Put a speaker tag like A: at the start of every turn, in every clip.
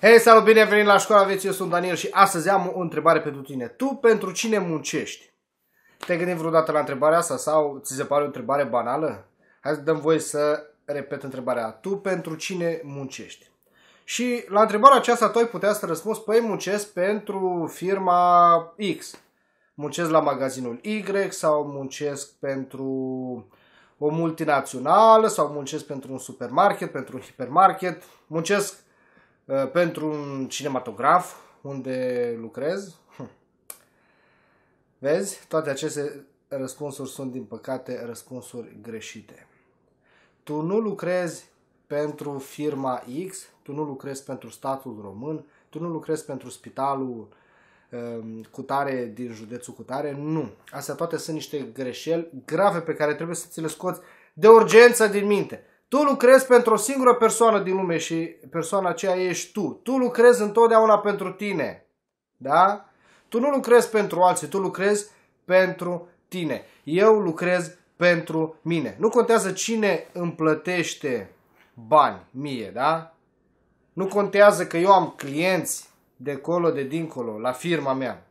A: Hei, salut, bine venit la școala vieții, eu sunt Daniel și astăzi am o întrebare pentru tine. Tu pentru cine muncești? Te-ai gândit vreodată la întrebarea asta sau ți se pare o întrebare banală? Hai să dăm voie să repet întrebarea. Tu pentru cine muncești? Și la întrebarea aceasta tu ai putea să răspunzi, păi muncesc pentru firma X, muncesc la magazinul Y sau muncesc pentru o multinațională sau muncesc pentru un supermarket, pentru un hipermarket, muncesc Uh, pentru un cinematograf unde lucrez. Hm. Vezi, toate aceste răspunsuri sunt, din păcate, răspunsuri greșite. Tu nu lucrezi pentru firma X, tu nu lucrezi pentru statul român, tu nu lucrezi pentru spitalul um, cutare din județul cutare, nu. Astea toate sunt niște greșeli grave pe care trebuie să ți le scoți de urgență din minte. Tu lucrezi pentru o singură persoană din lume și persoana aceea ești tu. Tu lucrezi întotdeauna pentru tine. Da? Tu nu lucrezi pentru alții, tu lucrezi pentru tine. Eu lucrez pentru mine. Nu contează cine îmi plătește bani mie, da? Nu contează că eu am clienți de colo, de dincolo, la firma mea.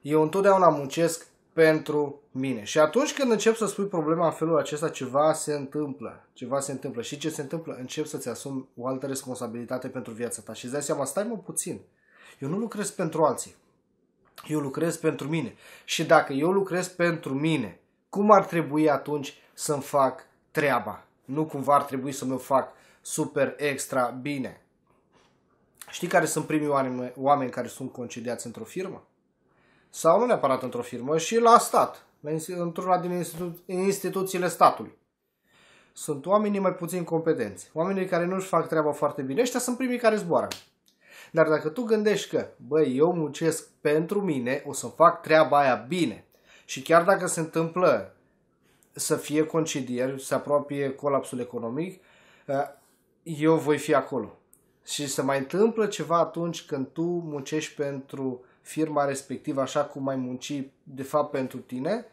A: Eu întotdeauna muncesc pentru mine. Și atunci când încep să spui problema în felul acesta, ceva se întâmplă. Ceva se întâmplă. Și ce se întâmplă? Încep să-ți asumi o altă responsabilitate pentru viața ta. Și îți dai seama, stai mă puțin. Eu nu lucrez pentru alții. Eu lucrez pentru mine. Și dacă eu lucrez pentru mine, cum ar trebui atunci să-mi fac treaba? Nu cumva ar trebui să mi-o fac super extra bine. Știi care sunt primii oameni, oameni care sunt concediați într-o firmă? sau nu neapărat într-o firmă, și la stat, într-una din institu- instituțiile statului. Sunt oamenii mai puțin competenți, oamenii care nu-și fac treaba foarte bine, ăștia sunt primii care zboară. Dar dacă tu gândești că, băi, eu muncesc pentru mine, o să fac treaba aia bine. Și chiar dacă se întâmplă să fie concedieri, să apropie colapsul economic, eh, eu voi fi acolo. Și se mai întâmplă ceva atunci când tu muncești pentru uh, firma respectivă așa cum mai munci de fapt pentru tine,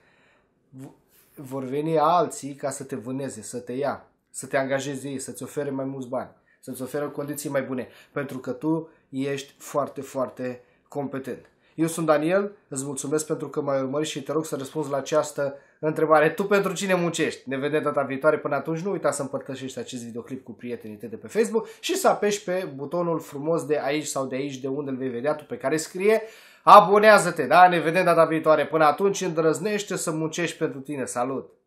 A: vor veni alții ca să te vâneze, să te ia, să te angajeze ei, să-ți ofere mai mulți bani, să-ți ofere condiții mai bune, pentru că tu ești foarte, foarte competent. Eu sunt Daniel, îți mulțumesc pentru că m-ai urmărit și te rog să răspunzi la această întrebare. Tu pentru cine muncești? Ne vedem data viitoare. Până atunci nu uita să împărtășești acest videoclip cu prietenii tăi de pe Facebook și să apeși pe butonul frumos de aici sau de aici, de unde îl vei vedea tu pe care scrie Abonează-te, da? Ne vedem data viitoare. Până atunci îndrăznește să muncești pentru tine. Salut!